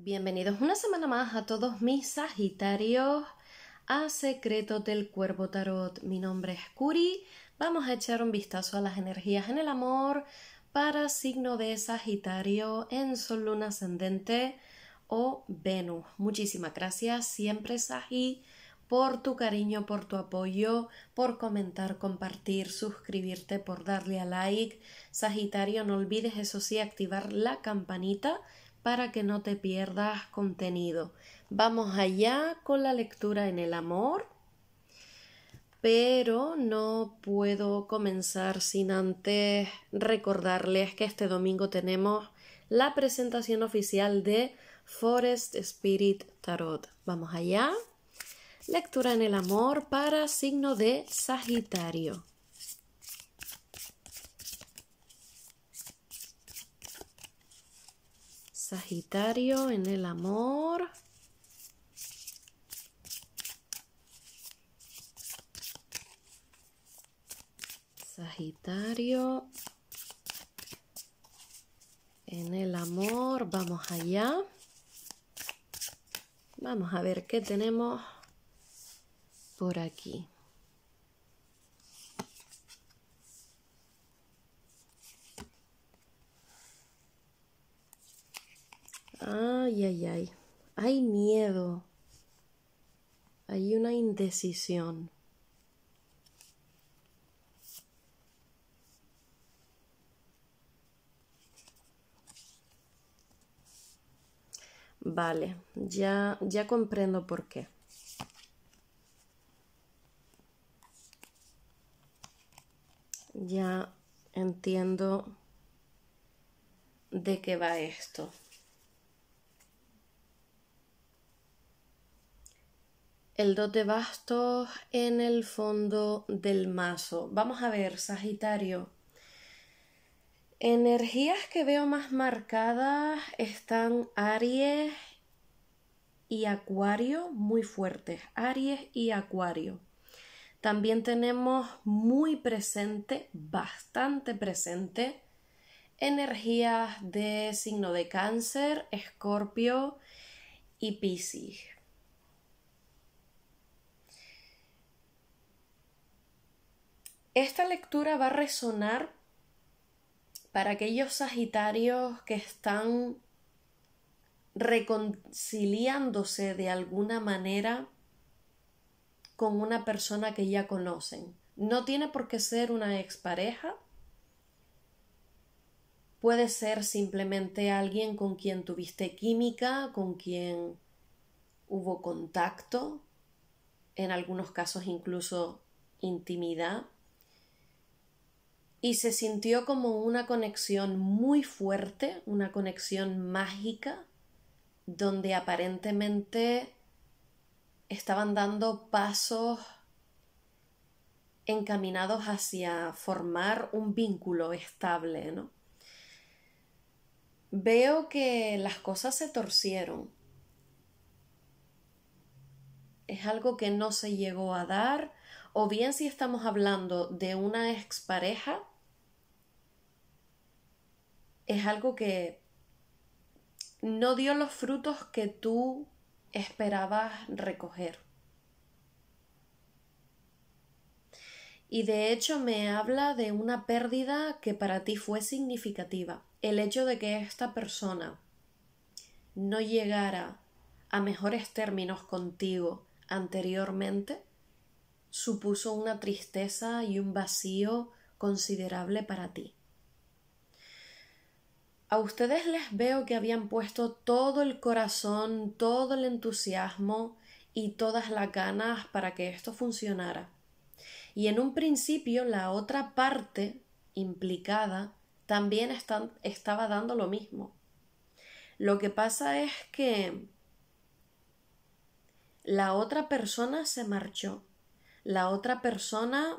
Bienvenidos una semana más a todos mis Sagitarios a Secreto del Cuervo Tarot. Mi nombre es Curi. Vamos a echar un vistazo a las energías en el amor para signo de Sagitario en Sol Luna Ascendente o Venus. Muchísimas gracias siempre Sagi por tu cariño, por tu apoyo, por comentar, compartir, suscribirte, por darle a like. Sagitario, no olvides eso sí, activar la campanita para que no te pierdas contenido. Vamos allá con la lectura en el amor, pero no puedo comenzar sin antes recordarles que este domingo tenemos la presentación oficial de Forest Spirit Tarot. Vamos allá. Lectura en el amor para signo de Sagitario. Sagitario en el amor. Sagitario en el amor. Vamos allá. Vamos a ver qué tenemos por aquí. Ay, ay, ay. Hay miedo. Hay una indecisión. Vale, ya, ya comprendo por qué. Ya entiendo de qué va esto. el Dote de bastos en el fondo del mazo. Vamos a ver, Sagitario. Energías que veo más marcadas están Aries y Acuario, muy fuertes. Aries y Acuario. También tenemos muy presente, bastante presente, energías de signo de cáncer, escorpio y piscis. Esta lectura va a resonar para aquellos Sagitarios que están reconciliándose de alguna manera con una persona que ya conocen. No tiene por qué ser una expareja, puede ser simplemente alguien con quien tuviste química, con quien hubo contacto, en algunos casos incluso intimidad y se sintió como una conexión muy fuerte, una conexión mágica, donde aparentemente estaban dando pasos encaminados hacia formar un vínculo estable, Veo que las cosas se torcieron. Es algo que no se llegó a dar, o bien si estamos hablando de una expareja es algo que no dio los frutos que tú esperabas recoger. Y de hecho me habla de una pérdida que para ti fue significativa. El hecho de que esta persona no llegara a mejores términos contigo anteriormente supuso una tristeza y un vacío considerable para ti. A ustedes les veo que habían puesto todo el corazón, todo el entusiasmo y todas las ganas para que esto funcionara. Y en un principio la otra parte implicada también estaba dando lo mismo. Lo que pasa es que la otra persona se marchó, la otra persona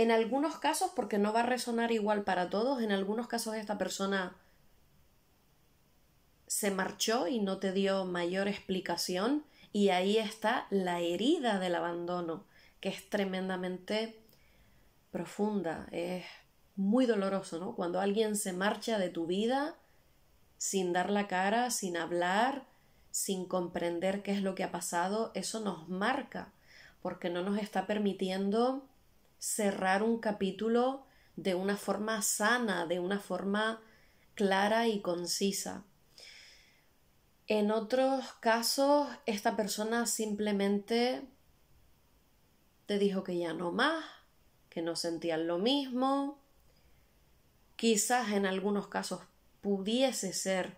en algunos casos, porque no va a resonar igual para todos, en algunos casos esta persona se marchó y no te dio mayor explicación y ahí está la herida del abandono, que es tremendamente profunda, es muy doloroso, ¿no? Cuando alguien se marcha de tu vida sin dar la cara, sin hablar, sin comprender qué es lo que ha pasado, eso nos marca, porque no nos está permitiendo cerrar un capítulo de una forma sana, de una forma clara y concisa. En otros casos, esta persona simplemente te dijo que ya no más, que no sentían lo mismo. Quizás en algunos casos pudiese ser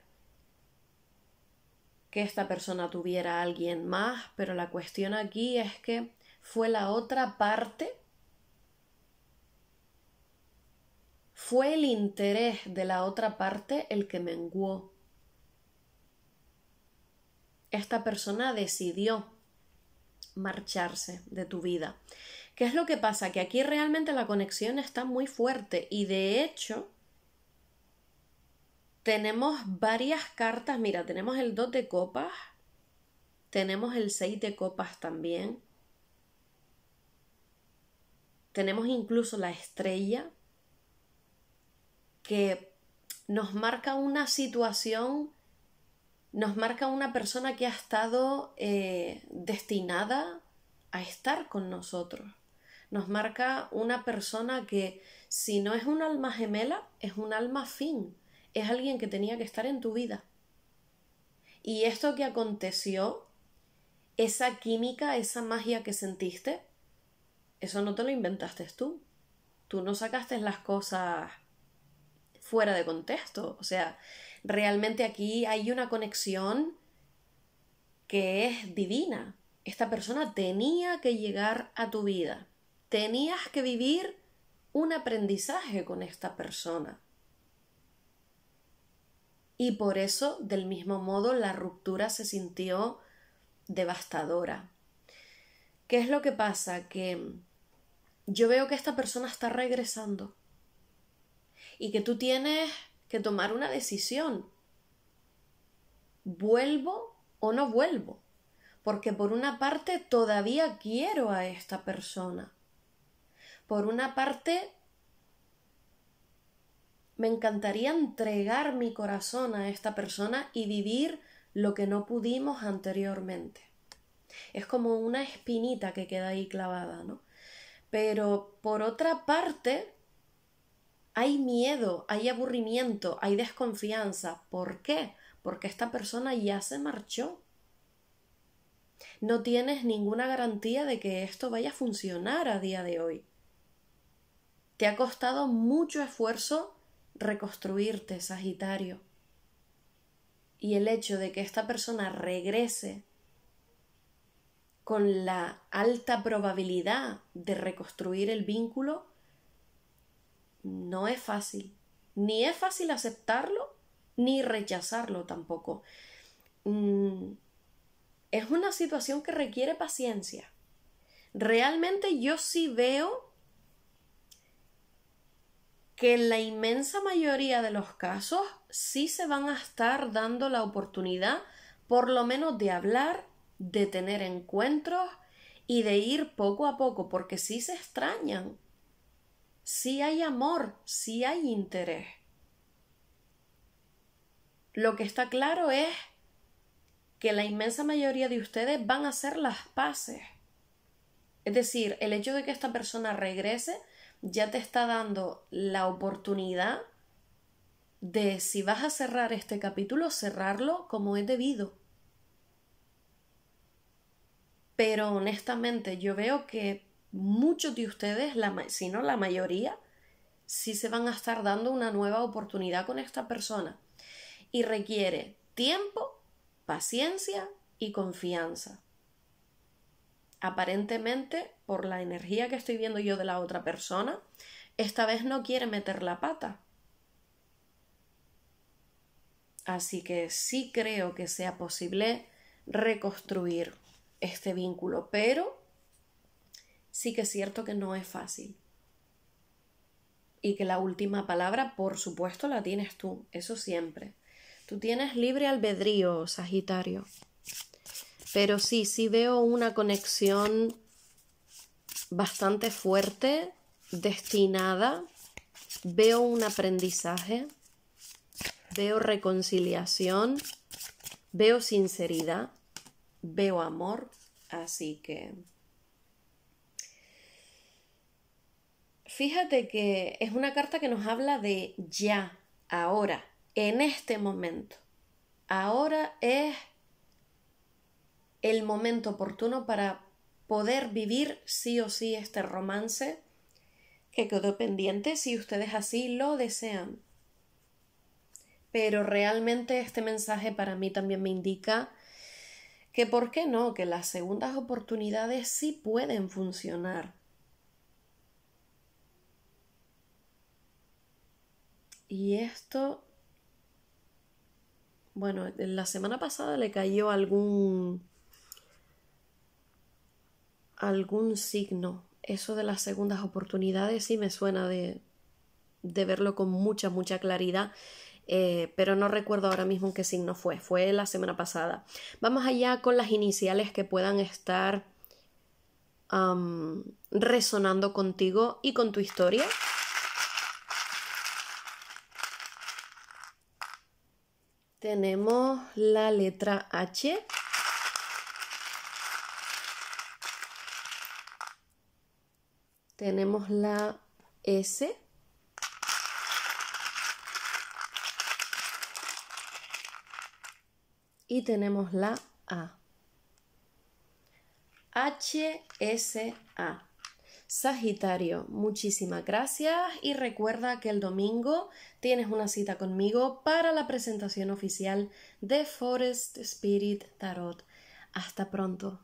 que esta persona tuviera a alguien más, pero la cuestión aquí es que fue la otra parte fue el interés de la otra parte el que menguó. Esta persona decidió marcharse de tu vida. ¿Qué es lo que pasa? Que aquí realmente la conexión está muy fuerte y de hecho tenemos varias cartas. Mira, tenemos el 2 de copas, tenemos el 6 de copas también, tenemos incluso la estrella, que nos marca una situación, nos marca una persona que ha estado eh, destinada a estar con nosotros. Nos marca una persona que, si no es un alma gemela, es un alma fin, es alguien que tenía que estar en tu vida. Y esto que aconteció, esa química, esa magia que sentiste, eso no te lo inventaste tú. Tú no sacaste las cosas fuera de contexto. O sea, realmente aquí hay una conexión que es divina. Esta persona tenía que llegar a tu vida. Tenías que vivir un aprendizaje con esta persona. Y por eso, del mismo modo, la ruptura se sintió devastadora. ¿Qué es lo que pasa? Que yo veo que esta persona está regresando y que tú tienes que tomar una decisión. ¿Vuelvo o no vuelvo? Porque por una parte todavía quiero a esta persona. Por una parte me encantaría entregar mi corazón a esta persona y vivir lo que no pudimos anteriormente. Es como una espinita que queda ahí clavada, ¿no? Pero por otra parte, hay miedo, hay aburrimiento, hay desconfianza. ¿Por qué? Porque esta persona ya se marchó. No tienes ninguna garantía de que esto vaya a funcionar a día de hoy. Te ha costado mucho esfuerzo reconstruirte, Sagitario. Y el hecho de que esta persona regrese con la alta probabilidad de reconstruir el vínculo no es fácil. Ni es fácil aceptarlo, ni rechazarlo tampoco. Mm, es una situación que requiere paciencia. Realmente yo sí veo que en la inmensa mayoría de los casos sí se van a estar dando la oportunidad por lo menos de hablar, de tener encuentros y de ir poco a poco, porque sí se extrañan, si hay amor, si hay interés. Lo que está claro es que la inmensa mayoría de ustedes van a hacer las paces. Es decir, el hecho de que esta persona regrese ya te está dando la oportunidad de si vas a cerrar este capítulo, cerrarlo como es debido. Pero honestamente yo veo que muchos de ustedes, si no la mayoría, sí se van a estar dando una nueva oportunidad con esta persona. Y requiere tiempo, paciencia y confianza. Aparentemente, por la energía que estoy viendo yo de la otra persona, esta vez no quiere meter la pata. Así que sí creo que sea posible reconstruir este vínculo, pero sí que es cierto que no es fácil. Y que la última palabra, por supuesto, la tienes tú, eso siempre. Tú tienes libre albedrío, Sagitario. Pero sí, sí veo una conexión bastante fuerte, destinada. Veo un aprendizaje, veo reconciliación, veo sinceridad, veo amor. Así que Fíjate que es una carta que nos habla de ya, ahora, en este momento. Ahora es el momento oportuno para poder vivir sí o sí este romance que quedó pendiente si ustedes así lo desean. Pero realmente este mensaje para mí también me indica que por qué no, que las segundas oportunidades sí pueden funcionar Y esto, bueno, la semana pasada le cayó algún, algún signo. Eso de las segundas oportunidades sí me suena de, de verlo con mucha, mucha claridad. Eh, pero no recuerdo ahora mismo qué signo fue, fue la semana pasada. Vamos allá con las iniciales que puedan estar resonando contigo y con tu historia. tenemos la letra H. Tenemos la S. Y tenemos la A. H, S, A. Sagitario, muchísimas gracias y recuerda que el domingo tienes una cita conmigo para la presentación oficial de Forest Spirit Tarot. Hasta pronto.